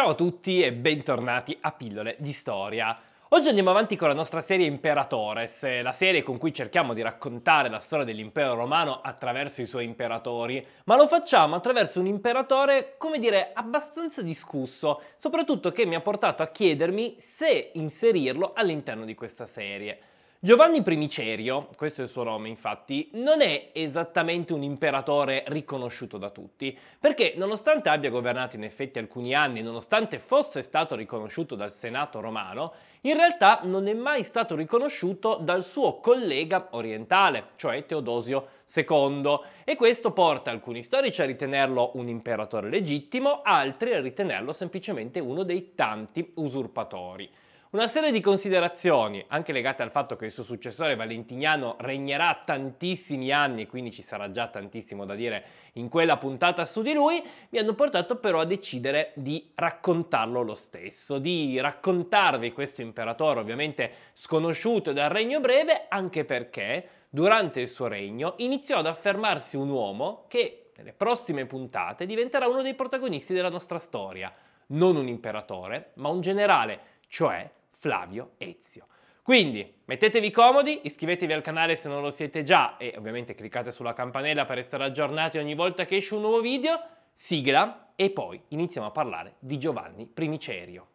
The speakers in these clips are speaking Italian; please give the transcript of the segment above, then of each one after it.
Ciao a tutti e bentornati a Pillole di Storia. Oggi andiamo avanti con la nostra serie Imperatores, la serie con cui cerchiamo di raccontare la storia dell'impero romano attraverso i suoi imperatori, ma lo facciamo attraverso un imperatore, come dire, abbastanza discusso, soprattutto che mi ha portato a chiedermi se inserirlo all'interno di questa serie. Giovanni Primicerio, questo è il suo nome infatti, non è esattamente un imperatore riconosciuto da tutti, perché nonostante abbia governato in effetti alcuni anni, nonostante fosse stato riconosciuto dal Senato romano, in realtà non è mai stato riconosciuto dal suo collega orientale, cioè Teodosio II, e questo porta alcuni storici a ritenerlo un imperatore legittimo, altri a ritenerlo semplicemente uno dei tanti usurpatori. Una serie di considerazioni, anche legate al fatto che il suo successore Valentiniano regnerà tantissimi anni, quindi ci sarà già tantissimo da dire in quella puntata su di lui, mi hanno portato però a decidere di raccontarlo lo stesso, di raccontarvi questo imperatore ovviamente sconosciuto dal Regno Breve, anche perché durante il suo regno iniziò ad affermarsi un uomo che nelle prossime puntate diventerà uno dei protagonisti della nostra storia, non un imperatore, ma un generale, cioè Flavio Ezio. Quindi mettetevi comodi, iscrivetevi al canale se non lo siete già e ovviamente cliccate sulla campanella per essere aggiornati ogni volta che esce un nuovo video, sigla e poi iniziamo a parlare di Giovanni Primicerio.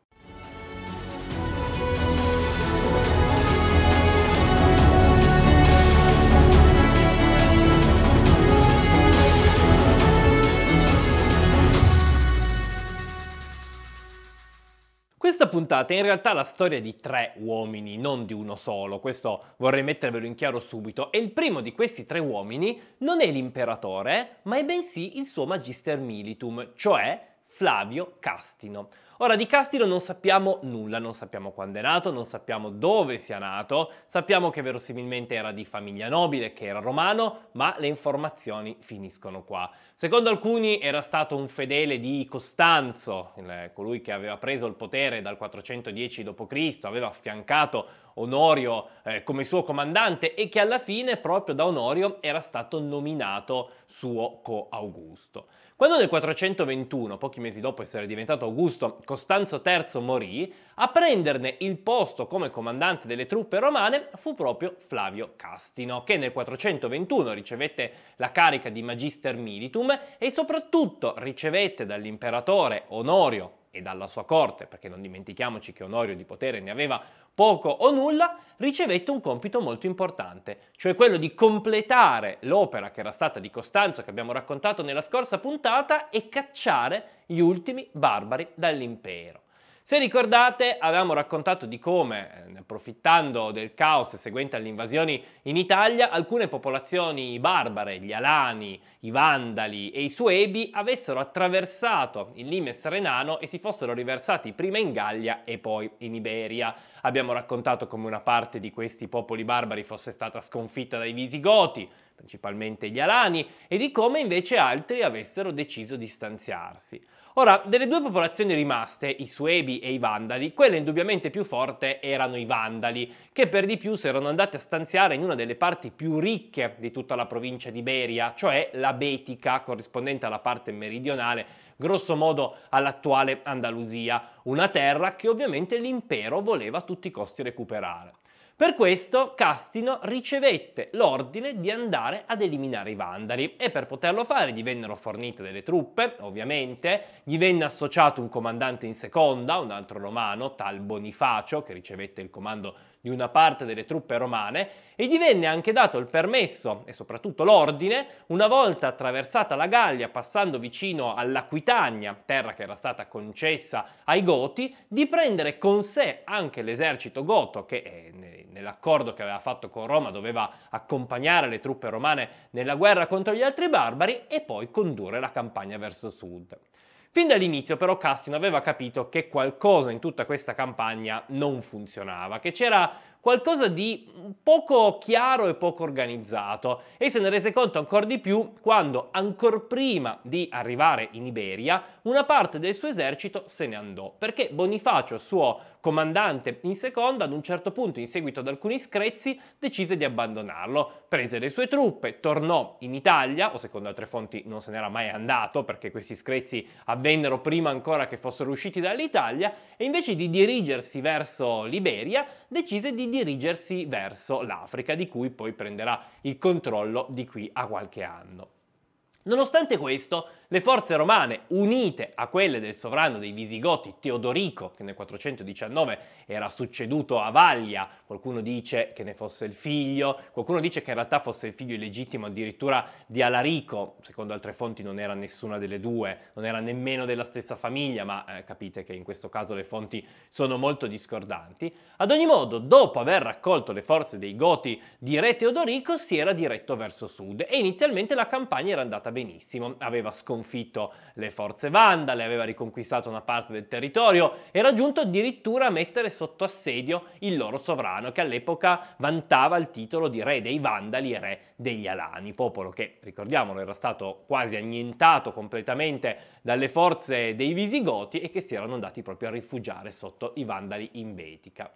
Questa puntata è in realtà la storia di tre uomini, non di uno solo, questo vorrei mettervelo in chiaro subito, e il primo di questi tre uomini non è l'imperatore, ma è bensì il suo magister militum, cioè Flavio Castino. Ora di Castilo non sappiamo nulla, non sappiamo quando è nato, non sappiamo dove sia nato, sappiamo che verosimilmente era di famiglia nobile, che era romano, ma le informazioni finiscono qua. Secondo alcuni era stato un fedele di Costanzo, colui che aveva preso il potere dal 410 d.C., aveva affiancato Onorio eh, come suo comandante e che alla fine proprio da Onorio era stato nominato suo co-Augusto. Quando nel 421, pochi mesi dopo essere diventato Augusto, Costanzo III morì, a prenderne il posto come comandante delle truppe romane fu proprio Flavio Castino, che nel 421 ricevette la carica di Magister Militum e soprattutto ricevette dall'imperatore Onorio e dalla sua corte, perché non dimentichiamoci che Onorio di potere ne aveva poco o nulla, ricevette un compito molto importante, cioè quello di completare l'opera che era stata di Costanzo, che abbiamo raccontato nella scorsa puntata, e cacciare gli ultimi barbari dall'impero. Se ricordate, avevamo raccontato di come, eh, approfittando del caos seguente alle invasioni in Italia, alcune popolazioni barbare, gli Alani, i Vandali e i Suebi, avessero attraversato il limes renano e si fossero riversati prima in Gallia e poi in Iberia. Abbiamo raccontato come una parte di questi popoli barbari fosse stata sconfitta dai Visigoti, principalmente gli Alani, e di come invece altri avessero deciso di stanziarsi. Ora, delle due popolazioni rimaste, i Suebi e i Vandali, quella indubbiamente più forte erano i Vandali, che per di più si erano andati a stanziare in una delle parti più ricche di tutta la provincia di Beria, cioè la Betica, corrispondente alla parte meridionale, grosso modo all'attuale Andalusia, una terra che ovviamente l'impero voleva a tutti i costi recuperare. Per questo Castino ricevette l'ordine di andare ad eliminare i Vandali e per poterlo fare gli vennero fornite delle truppe, ovviamente, gli venne associato un comandante in seconda, un altro romano, tal Bonifacio, che ricevette il comando di una parte delle truppe romane e gli venne anche dato il permesso e soprattutto l'ordine, una volta attraversata la Gallia passando vicino all'Aquitania, terra che era stata concessa ai Goti, di prendere con sé anche l'esercito goto che eh, nell'accordo che aveva fatto con Roma doveva accompagnare le truppe romane nella guerra contro gli altri barbari e poi condurre la campagna verso sud. Fin dall'inizio però Castino aveva capito che qualcosa in tutta questa campagna non funzionava, che c'era qualcosa di poco chiaro e poco organizzato e se ne rese conto ancora di più quando, ancora prima di arrivare in Iberia, una parte del suo esercito se ne andò, perché Bonifacio, suo comandante in seconda, ad un certo punto, in seguito ad alcuni screzzi, decise di abbandonarlo. Prese le sue truppe, tornò in Italia, o secondo altre fonti non se n'era mai andato perché questi screzzi avvennero prima ancora che fossero usciti dall'Italia, e invece di dirigersi verso l'Iberia, decise di dirigersi verso l'Africa, di cui poi prenderà il controllo di qui a qualche anno. Nonostante questo, le forze romane, unite a quelle del sovrano dei Visigoti Teodorico, che nel 419 era succeduto a Vaglia, qualcuno dice che ne fosse il figlio, qualcuno dice che in realtà fosse il figlio illegittimo addirittura di Alarico, secondo altre fonti non era nessuna delle due, non era nemmeno della stessa famiglia, ma eh, capite che in questo caso le fonti sono molto discordanti. Ad ogni modo, dopo aver raccolto le forze dei Goti di re Teodorico, si era diretto verso sud e inizialmente la campagna era andata benissimo, aveva sconfitto le forze vandale, aveva riconquistato una parte del territorio e raggiunto addirittura a mettere sotto assedio il loro sovrano che all'epoca vantava il titolo di re dei vandali e re degli alani, popolo che, ricordiamolo, era stato quasi annientato completamente dalle forze dei visigoti e che si erano andati proprio a rifugiare sotto i vandali in Vetica.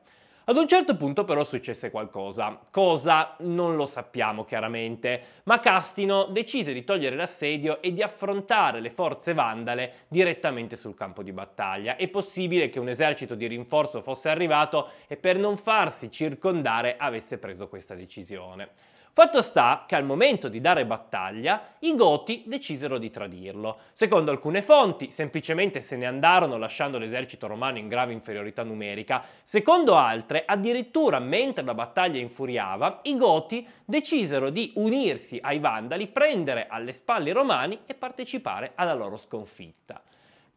Ad un certo punto però successe qualcosa, cosa non lo sappiamo chiaramente, ma Castino decise di togliere l'assedio e di affrontare le forze vandale direttamente sul campo di battaglia. È possibile che un esercito di rinforzo fosse arrivato e per non farsi circondare avesse preso questa decisione. Fatto sta che al momento di dare battaglia i Goti decisero di tradirlo. Secondo alcune fonti semplicemente se ne andarono lasciando l'esercito romano in grave inferiorità numerica, secondo altre addirittura mentre la battaglia infuriava i Goti decisero di unirsi ai Vandali, prendere alle spalle i Romani e partecipare alla loro sconfitta.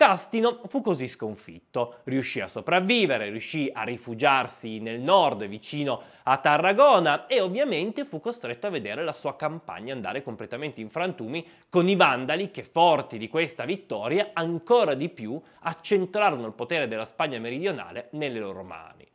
Castino fu così sconfitto. Riuscì a sopravvivere, riuscì a rifugiarsi nel nord vicino a Tarragona e ovviamente fu costretto a vedere la sua campagna andare completamente in frantumi con i Vandali che forti di questa vittoria ancora di più accentrarono il potere della Spagna meridionale nelle loro mani.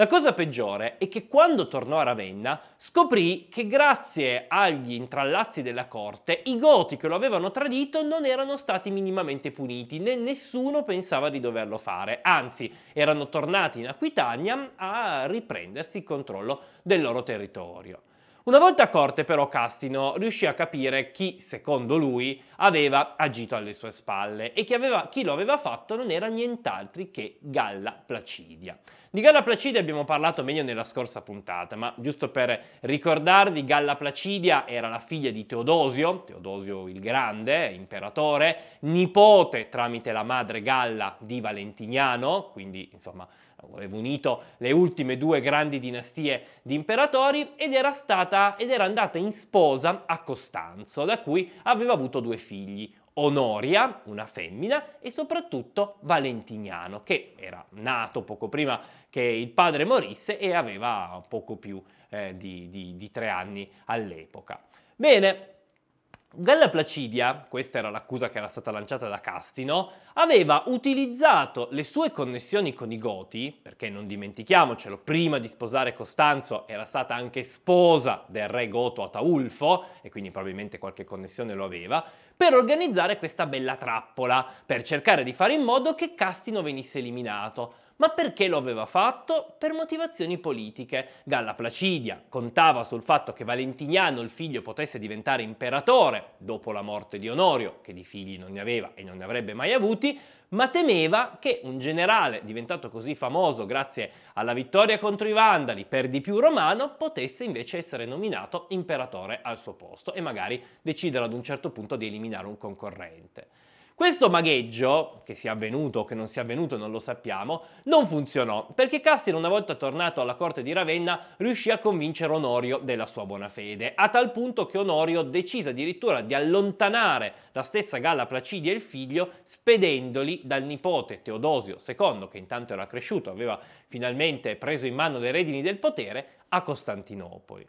La cosa peggiore è che quando tornò a Ravenna scoprì che grazie agli intrallazzi della corte i goti che lo avevano tradito non erano stati minimamente puniti né nessuno pensava di doverlo fare, anzi erano tornati in Aquitania a riprendersi il controllo del loro territorio. Una volta a corte però Castino riuscì a capire chi, secondo lui, aveva agito alle sue spalle e chi, aveva, chi lo aveva fatto non era nient'altri che Galla Placidia. Di Galla Placidia abbiamo parlato meglio nella scorsa puntata, ma giusto per ricordarvi, Galla Placidia era la figlia di Teodosio, Teodosio il Grande, imperatore, nipote tramite la madre Galla di Valentiniano, quindi insomma aveva unito le ultime due grandi dinastie di imperatori ed era, stata, ed era andata in sposa a Costanzo, da cui aveva avuto due figli, Onoria, una femmina, e soprattutto Valentiniano, che era nato poco prima che il padre morisse e aveva poco più eh, di, di, di tre anni all'epoca. Bene, Galla Placidia, questa era l'accusa che era stata lanciata da Castino, aveva utilizzato le sue connessioni con i Goti, perché non dimentichiamocelo, prima di sposare Costanzo era stata anche sposa del re Goto Ataulfo, e quindi probabilmente qualche connessione lo aveva, per organizzare questa bella trappola, per cercare di fare in modo che Castino venisse eliminato. Ma perché lo aveva fatto? Per motivazioni politiche. Galla Placidia contava sul fatto che Valentiniano, il figlio, potesse diventare imperatore dopo la morte di Onorio, che di figli non ne aveva e non ne avrebbe mai avuti, ma temeva che un generale diventato così famoso grazie alla vittoria contro i Vandali, per di più romano, potesse invece essere nominato imperatore al suo posto e magari decidere ad un certo punto di eliminare un concorrente. Questo magheggio, che sia avvenuto o che non sia avvenuto non lo sappiamo, non funzionò perché Cassin una volta tornato alla corte di Ravenna riuscì a convincere Onorio della sua buona fede, a tal punto che Onorio decise addirittura di allontanare la stessa Galla Placidia e il figlio spedendoli dal nipote Teodosio II, che intanto era cresciuto, aveva finalmente preso in mano le redini del potere, a Costantinopoli.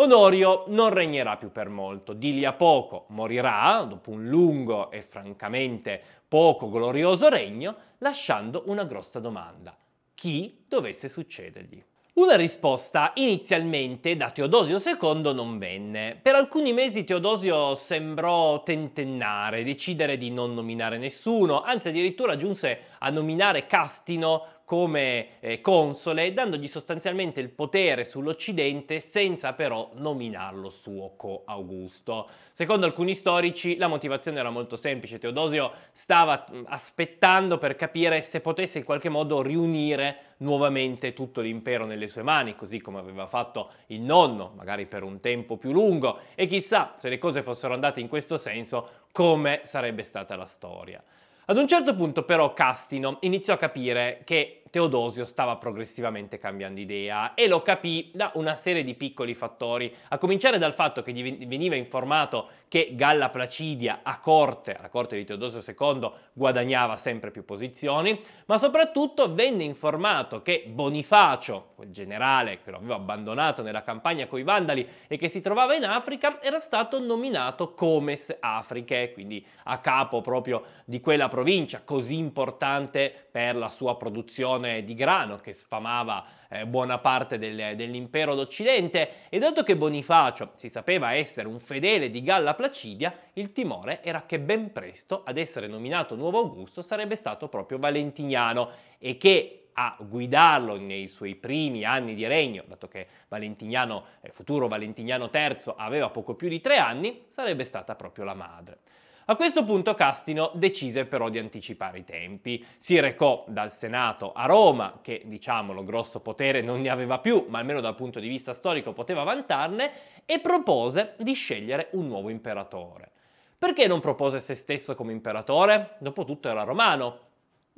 Onorio non regnerà più per molto, di lì a poco morirà, dopo un lungo e francamente poco glorioso regno, lasciando una grossa domanda. Chi dovesse succedergli? Una risposta inizialmente da Teodosio II non venne. Per alcuni mesi Teodosio sembrò tentennare, decidere di non nominare nessuno, anzi addirittura giunse a nominare Castino come eh, console, dandogli sostanzialmente il potere sull'Occidente senza però nominarlo suo co-Augusto. Secondo alcuni storici la motivazione era molto semplice, Teodosio stava mm, aspettando per capire se potesse in qualche modo riunire nuovamente tutto l'impero nelle sue mani, così come aveva fatto il nonno, magari per un tempo più lungo, e chissà se le cose fossero andate in questo senso, come sarebbe stata la storia. Ad un certo punto però Castino iniziò a capire che Teodosio stava progressivamente cambiando idea e lo capì da una serie di piccoli fattori, a cominciare dal fatto che gli veniva informato che Galla Placidia a corte, alla corte di Teodosio II, guadagnava sempre più posizioni, ma soprattutto venne informato che Bonifacio, quel generale che lo aveva abbandonato nella campagna coi Vandali e che si trovava in Africa, era stato nominato Comes Africae, quindi a capo proprio di quella provincia così importante per la sua produzione produzione di grano che sfamava eh, buona parte del, dell'impero d'Occidente e dato che Bonifacio si sapeva essere un fedele di Galla Placidia, il timore era che ben presto ad essere nominato nuovo Augusto sarebbe stato proprio Valentiniano e che a guidarlo nei suoi primi anni di regno, dato che Valentiniano, eh, futuro Valentiniano III aveva poco più di tre anni, sarebbe stata proprio la madre. A questo punto Castino decise però di anticipare i tempi. Si recò dal Senato a Roma, che diciamo lo grosso potere non ne aveva più, ma almeno dal punto di vista storico poteva vantarne, e propose di scegliere un nuovo imperatore. Perché non propose se stesso come imperatore? Dopotutto era romano,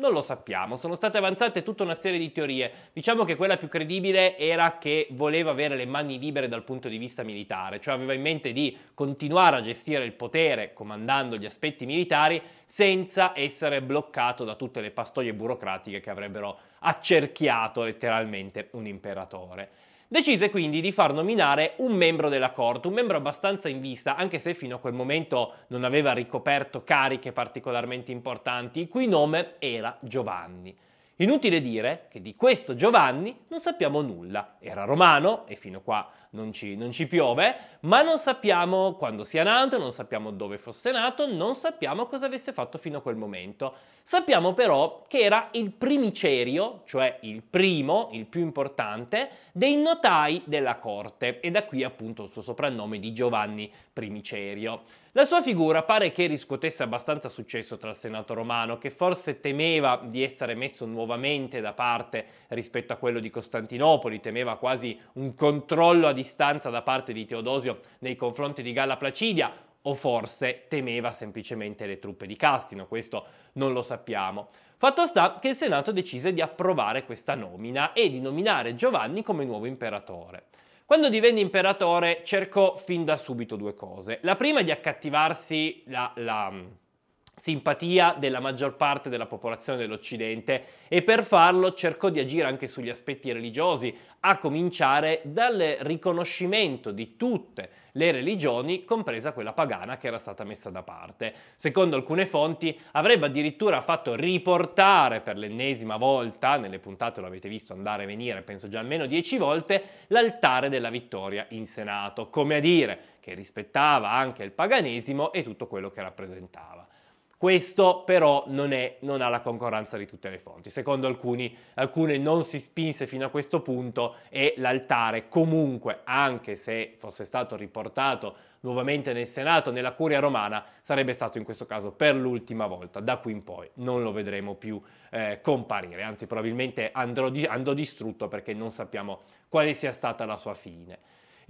non lo sappiamo, sono state avanzate tutta una serie di teorie. Diciamo che quella più credibile era che voleva avere le mani libere dal punto di vista militare, cioè aveva in mente di continuare a gestire il potere comandando gli aspetti militari senza essere bloccato da tutte le pastoie burocratiche che avrebbero accerchiato letteralmente un imperatore. Decise quindi di far nominare un membro della corte, un membro abbastanza in vista, anche se fino a quel momento non aveva ricoperto cariche particolarmente importanti, il cui nome era Giovanni. Inutile dire che di questo Giovanni non sappiamo nulla. Era romano e fino a qua non ci, non ci, piove, ma non sappiamo quando sia nato, non sappiamo dove fosse nato, non sappiamo cosa avesse fatto fino a quel momento. Sappiamo però che era il primicerio, cioè il primo, il più importante, dei notai della corte e da qui appunto il suo soprannome di Giovanni Primicerio. La sua figura pare che riscuotesse abbastanza successo tra il Senato romano, che forse temeva di essere messo nuovamente da parte rispetto a quello di Costantinopoli, temeva quasi un controllo a distanza da parte di Teodosio nei confronti di Galla Placidia, o forse temeva semplicemente le truppe di Castino, questo non lo sappiamo. Fatto sta che il Senato decise di approvare questa nomina e di nominare Giovanni come nuovo imperatore. Quando divenne imperatore cercò fin da subito due cose. La prima è di accattivarsi la, la simpatia della maggior parte della popolazione dell'Occidente e per farlo cercò di agire anche sugli aspetti religiosi, a cominciare dal riconoscimento di tutte le religioni, compresa quella pagana che era stata messa da parte. Secondo alcune fonti avrebbe addirittura fatto riportare per l'ennesima volta, nelle puntate l'avete visto andare e venire, penso già almeno dieci volte, l'altare della vittoria in Senato, come a dire che rispettava anche il paganesimo e tutto quello che rappresentava. Questo però non, è, non, ha la concorrenza di tutte le fonti. Secondo alcuni, alcune non si spinse fino a questo punto e l'altare comunque, anche se fosse stato riportato nuovamente nel Senato, nella Curia romana, sarebbe stato in questo caso per l'ultima volta. Da qui in poi non lo vedremo più eh, comparire, anzi probabilmente andrò di, andò distrutto perché non sappiamo quale sia stata la sua fine.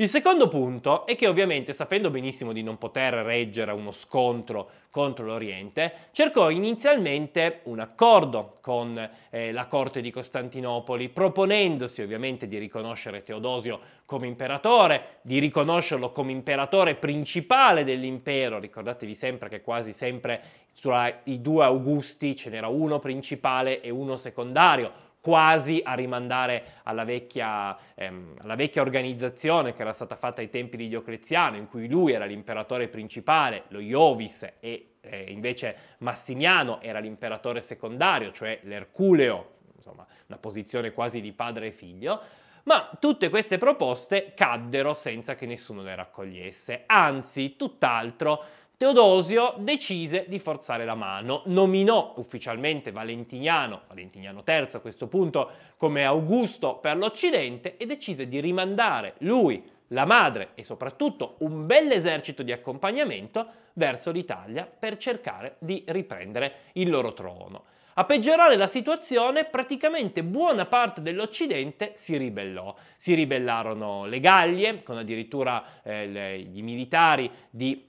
Il secondo punto è che ovviamente, sapendo benissimo di non poter reggere uno scontro contro l'Oriente, cercò inizialmente un accordo con eh, la corte di Costantinopoli, proponendosi ovviamente di riconoscere Teodosio come imperatore, di riconoscerlo come imperatore principale dell'impero. Ricordatevi sempre che quasi sempre tra i due Augusti ce n'era uno principale e uno secondario quasi a rimandare alla vecchia, ehm, alla vecchia, organizzazione che era stata fatta ai tempi di Diocleziano, in cui lui era l'imperatore principale, lo Iovis, e eh, invece Massimiano era l'imperatore secondario, cioè l'Erculeo, insomma una posizione quasi di padre e figlio, ma tutte queste proposte caddero senza che nessuno le raccogliesse, anzi tutt'altro Teodosio decise di forzare la mano, nominò ufficialmente Valentiniano, Valentiniano III a questo punto, come Augusto per l'Occidente e decise di rimandare lui, la madre e soprattutto un bel esercito di accompagnamento verso l'Italia per cercare di riprendere il loro trono. A peggiorare la situazione, praticamente buona parte dell'Occidente si ribellò. Si ribellarono le Gallie, con addirittura eh, le, i militari di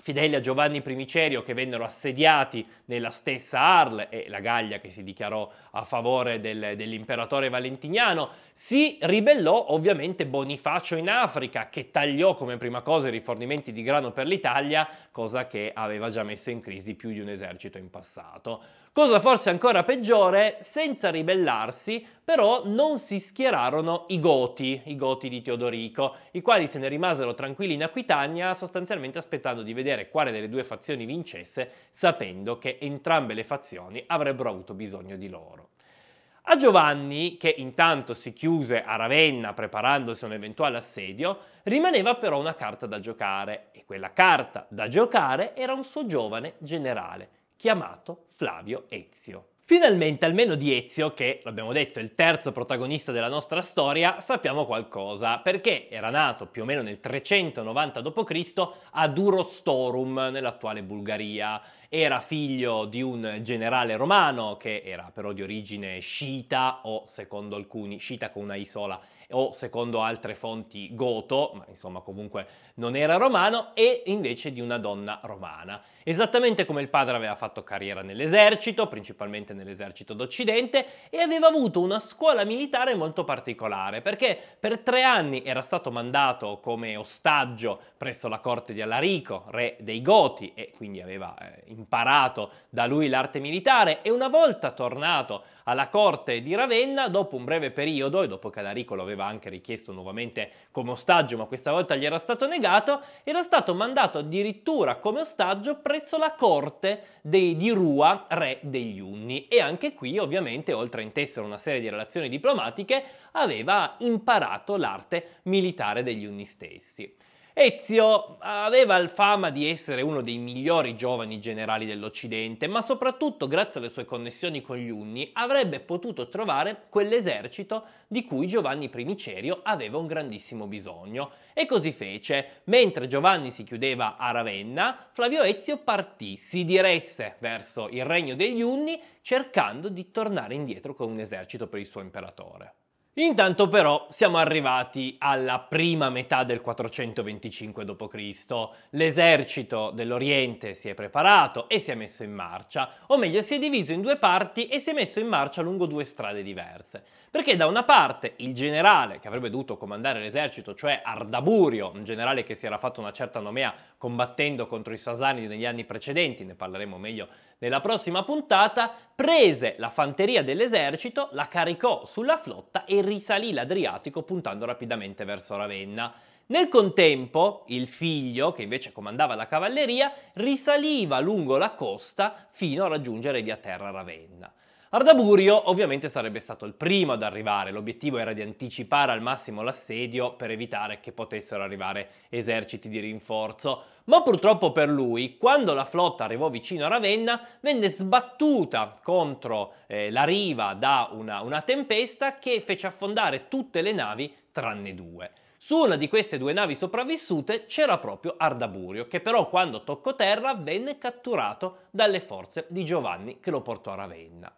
Fidelia a Giovanni Primicerio che vennero assediati nella stessa Arles e la Gallia che si dichiarò a favore del, dell'imperatore valentiniano, si ribellò ovviamente Bonifacio in Africa che tagliò come prima cosa i rifornimenti di grano per l'Italia, cosa che aveva già messo in crisi più di un esercito in passato. Cosa forse ancora peggiore, senza ribellarsi, però non si schierarono i Goti, i Goti di Teodorico, i quali se ne rimasero tranquilli in Aquitania, sostanzialmente aspettando di vedere quale delle due fazioni vincesse, sapendo che entrambe le fazioni avrebbero avuto bisogno di loro. A Giovanni, che intanto si chiuse a Ravenna preparandosi a un eventuale assedio, rimaneva però una carta da giocare e quella carta da giocare era un suo giovane generale, chiamato Flavio Ezio. Finalmente almeno di Ezio, che l'abbiamo detto è il terzo protagonista della nostra storia, sappiamo qualcosa, perché era nato più o meno nel 390 d.C. a Durostorum, nell'attuale Bulgaria. Era figlio di un generale romano che era però di origine sciita o secondo alcuni sciita con una isola, sola o secondo altre fonti goto, ma insomma comunque non era romano, e invece di una donna romana. Esattamente come il padre aveva fatto carriera nell'esercito, principalmente nell'esercito d'Occidente, e aveva avuto una scuola militare molto particolare, perché per tre anni era stato mandato come ostaggio presso la corte di Alarico, re dei Goti, e quindi aveva eh, imparato da lui l'arte militare, e una volta tornato alla corte di Ravenna, dopo un breve periodo, e dopo che Alarico lo aveva aveva anche richiesto nuovamente come ostaggio, ma questa volta gli era stato negato, era stato mandato addirittura come ostaggio presso la corte dei, di Rua, re degli Unni. E anche qui, ovviamente, oltre a intessere una serie di relazioni diplomatiche, aveva imparato l'arte militare degli Unni stessi. Ezio aveva il fama di essere uno dei migliori giovani generali dell'Occidente, ma soprattutto grazie alle sue connessioni con gli Unni avrebbe potuto trovare quell'esercito di cui Giovanni Primicerio aveva un grandissimo bisogno. E così fece. Mentre Giovanni si chiudeva a Ravenna, Flavio Ezio partì, si diresse verso il regno degli Unni cercando di tornare indietro con un esercito per il suo imperatore. Intanto però siamo arrivati alla prima metà del 425 d.C. L'esercito dell'Oriente si è preparato e si è messo in marcia, o meglio si è diviso in due parti e si è messo in marcia lungo due strade diverse. Perché da una parte il generale che avrebbe dovuto comandare l'esercito, cioè Ardaburio, un generale che si era fatto una certa nomea combattendo contro i Sasanidi negli anni precedenti, ne parleremo meglio nella prossima puntata, prese la fanteria dell'esercito, la caricò sulla flotta e risalì l'Adriatico puntando rapidamente verso Ravenna. Nel contempo, il figlio, che invece comandava la cavalleria, risaliva lungo la costa fino a raggiungere via terra Ravenna. Ardaburio ovviamente sarebbe stato il primo ad arrivare, l'obiettivo era di anticipare al massimo l'assedio per evitare che potessero arrivare eserciti di rinforzo, ma purtroppo per lui, quando la flotta arrivò vicino a Ravenna, venne sbattuta contro eh, la riva da una, una tempesta che fece affondare tutte le navi tranne due. Su una di queste due navi sopravvissute c'era proprio Ardaburio, che però quando toccò terra venne catturato dalle forze di Giovanni che lo portò a Ravenna.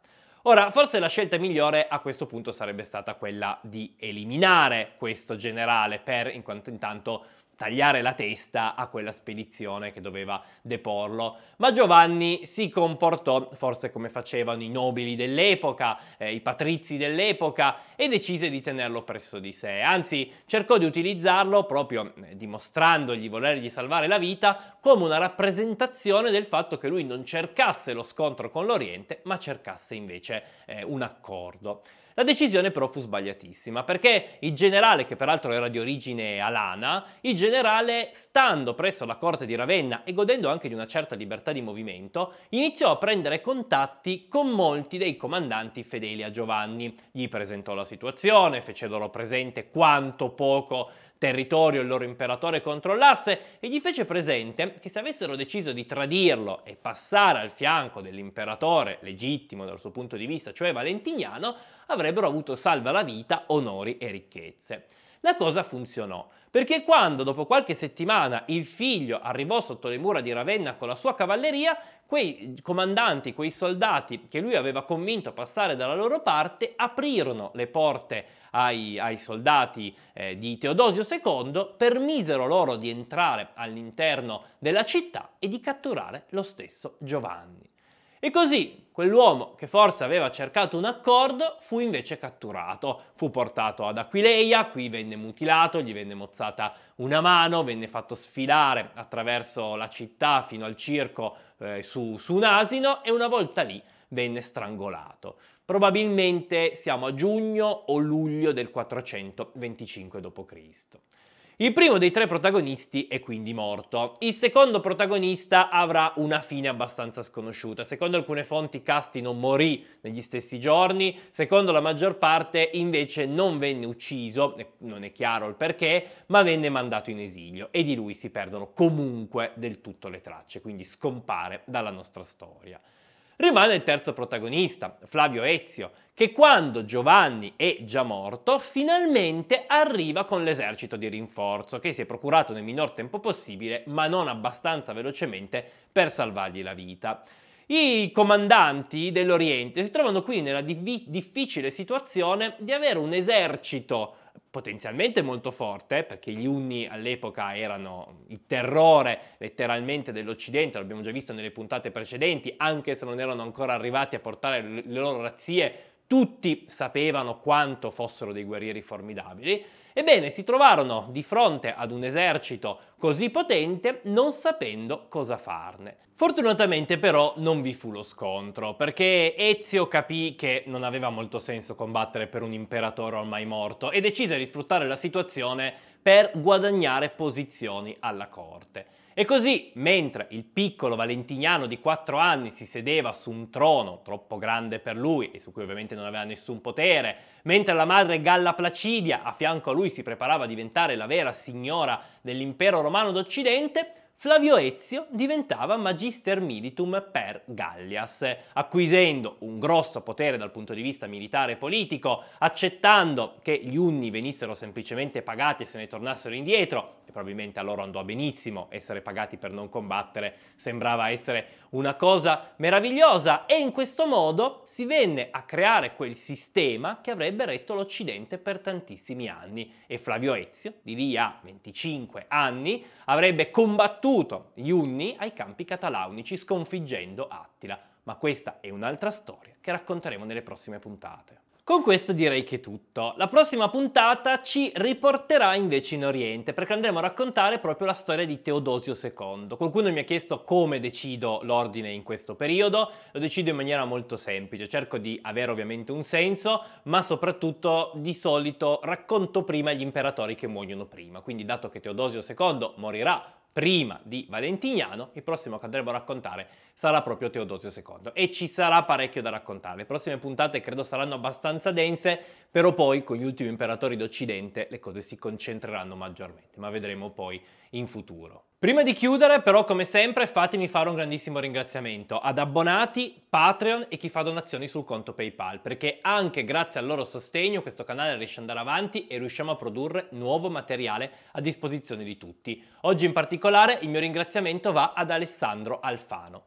Ora, forse la scelta migliore a questo punto sarebbe stata quella di eliminare questo generale per in quanto intanto tagliare la testa a quella spedizione che doveva deporlo. Ma Giovanni si comportò forse come facevano i nobili dell'epoca, eh, i patrizi dell'epoca, e decise di tenerlo presso di sé. Anzi, cercò di utilizzarlo proprio eh, dimostrandogli volergli salvare la vita come una rappresentazione del fatto che lui non cercasse lo scontro con l'Oriente, ma cercasse invece eh, un accordo. La decisione però fu sbagliatissima perché il generale, che peraltro era di origine alana, il generale, stando presso la corte di Ravenna e godendo anche di una certa libertà di movimento, iniziò a prendere contatti con molti dei comandanti fedeli a Giovanni. Gli presentò la situazione, fece loro presente quanto poco territorio il loro imperatore controllasse e gli fece presente che se avessero deciso di tradirlo e passare al fianco dell'imperatore legittimo dal suo punto di vista, cioè Valentiniano, avrebbero avuto salva la vita, onori e ricchezze. La cosa funzionò, perché quando dopo qualche settimana il figlio arrivò sotto le mura di Ravenna con la sua cavalleria, Quei comandanti, quei soldati che lui aveva convinto a passare dalla loro parte, aprirono le porte ai, ai soldati eh, di Teodosio II, permisero loro di entrare all'interno della città e di catturare lo stesso Giovanni. E così Quell'uomo che forse aveva cercato un accordo fu invece catturato, fu portato ad Aquileia, qui venne mutilato, gli venne mozzata una mano, venne fatto sfilare attraverso la città fino al circo eh, su, su un asino e una volta lì venne strangolato. Probabilmente siamo a giugno o luglio del 425 d.C. Il primo dei tre protagonisti è quindi morto. Il secondo protagonista avrà una fine abbastanza sconosciuta. Secondo alcune fonti Casti non morì negli stessi giorni, secondo la maggior parte invece non venne ucciso, non è chiaro il perché, ma venne mandato in esilio e di lui si perdono comunque del tutto le tracce, quindi scompare dalla nostra storia. Rimane il terzo protagonista, Flavio Ezio, che quando Giovanni è già morto, finalmente arriva con l'esercito di rinforzo che si è procurato nel minor tempo possibile, ma non abbastanza velocemente per salvargli la vita. I comandanti dell'Oriente si trovano quindi nella di- difficile situazione di avere un esercito potenzialmente molto forte, perché gli Unni all'epoca erano il terrore letteralmente dell'Occidente, l'abbiamo già visto nelle puntate precedenti, anche se non erano ancora arrivati a portare le loro razzie tutti sapevano quanto fossero dei guerrieri formidabili, ebbene si trovarono di fronte ad un esercito così potente non sapendo cosa farne. Fortunatamente però non vi fu lo scontro, perché Ezio capì che non aveva molto senso combattere per un imperatore ormai morto e decise di sfruttare la situazione per guadagnare posizioni alla corte. E così, mentre il piccolo valentiniano di 4 anni si sedeva su un trono troppo grande per lui e su cui ovviamente non aveva nessun potere, mentre la madre Galla Placidia a fianco a lui si preparava a diventare la vera signora dell'impero romano d'Occidente, Flavio Ezio diventava magister militum per Gallias, acquisendo un grosso potere dal punto di vista militare e politico, accettando che gli unni venissero semplicemente pagati e se ne tornassero indietro, e probabilmente a loro andò benissimo, essere pagati per non combattere sembrava essere una cosa meravigliosa, e in questo modo si venne a creare quel sistema che avrebbe retto l'Occidente per tantissimi anni, e Flavio Ezio, di lì a 25 anni, avrebbe combattuto battuto gli Unni ai campi catalaunici sconfiggendo Attila, ma questa è un'altra storia che racconteremo nelle prossime puntate. Con questo direi che è tutto. La prossima puntata ci riporterà invece in Oriente, perché andremo a raccontare proprio la storia di Teodosio II. Qualcuno mi ha chiesto come decido l'ordine in questo periodo. Lo decido in maniera molto semplice, cerco di avere ovviamente un senso, ma soprattutto di solito racconto prima gli imperatori che muoiono prima. Quindi dato che Teodosio II morirà prima di Valentiniano, il prossimo che andremo a raccontare sarà proprio Teodosio II e ci sarà parecchio da raccontare. Le prossime puntate credo saranno abbastanza dense, però poi con gli ultimi imperatori d'Occidente le cose si concentreranno maggiormente, ma vedremo poi in futuro. Prima di chiudere, però, come sempre, fatemi fare un grandissimo ringraziamento ad abbonati, Patreon e chi fa donazioni sul conto PayPal, perché anche grazie al loro sostegno questo canale riesce ad andare avanti e riusciamo a produrre nuovo materiale a disposizione di tutti. Oggi in particolare il mio ringraziamento va ad Alessandro Alfano